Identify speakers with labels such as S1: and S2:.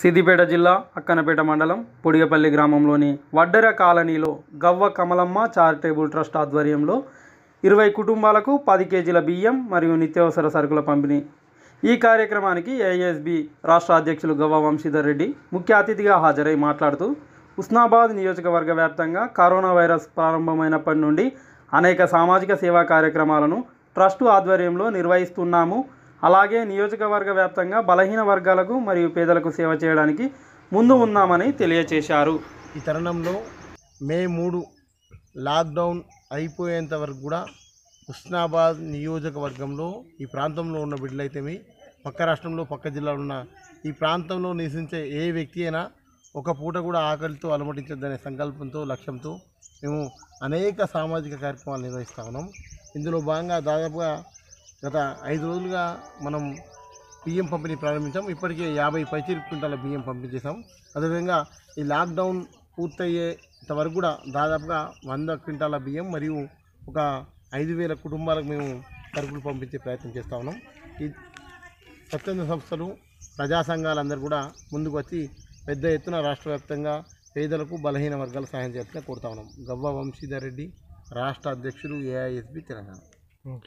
S1: సిద్దిపేట జిల్లా అక్కనపేట మండలం పొడిగపల్లి గ్రామంలోని వడ్డెర కాలనీలో గవ్వ కమలమ్మ చారిటేబుల్ ట్రస్ట్ ఆధ్వర్యంలో ఇరవై కుటుంబాలకు పది కేజీల బియ్యం మరియు నిత్యావసర సరుకుల పంపిణీ ఈ కార్యక్రమానికి ఏఎస్బి రాష్ట్ర అధ్యక్షులు గవ్వ వంశీధర్ రెడ్డి ముఖ్య అతిథిగా హాజరై మాట్లాడుతూ ఉస్నాబాద్ నియోజకవర్గ వ్యాప్తంగా కరోనా వైరస్ ప్రారంభమైనప్పటి నుండి అనేక సామాజిక సేవా కార్యక్రమాలను ట్రస్టు ఆధ్వర్యంలో నిర్వహిస్తున్నాము అలాగే నియోజకవర్గ వ్యాప్తంగా బలహీన వర్గాలకు మరియు పేదలకు సేవ చేయడానికి ముందు ఉన్నామని తెలియచేశారు ఈ తరుణంలో
S2: మే మూడు లాక్డౌన్ అయిపోయేంత వరకు కూడా హుస్నాబాద్ నియోజకవర్గంలో ఈ ప్రాంతంలో ఉన్న బిడ్డలైతే పక్క రాష్ట్రంలో పక్క జిల్లాలో ఉన్న ఈ ప్రాంతంలో నివసించే ఏ వ్యక్తి అయినా ఒక పూట కూడా ఆకలితో అలమటించద్దనే సంకల్పంతో లక్ష్యంతో మేము అనేక సామాజిక కార్యక్రమాలు నిర్వహిస్తా ఉన్నాం ఇందులో భాగంగా దాదాపుగా గత ఐదు రోజులుగా మనం బియ్యం పంపిణీ ప్రారంభించాం ఇప్పటికే యాభై పైచీలు క్వింటాల బియ్యం పంపించేసాం అదేవిధంగా ఈ లాక్డౌన్ పూర్తయ్యేంత వరకు కూడా దాదాపుగా వంద క్వింటాల బియ్యం మరియు ఒక ఐదు వేల కుటుంబాలకు మేము సరుకులు పంపించే ప్రయత్నం చేస్తూ ఉన్నాం ఈ స్వచ్ఛంద సంస్థలు ప్రజా సంఘాలందరూ కూడా ముందుకు వచ్చి పెద్ద ఎత్తున రాష్ట్ర వ్యాప్తంగా పేదలకు బలహీన వర్గాలు సహాయం చేయాలని కోరుతా ఉన్నాం గవ్వ వంశీధర్ రెడ్డి రాష్ట్ర అధ్యక్షులు ఏఐఎస్బి తెలంగాణ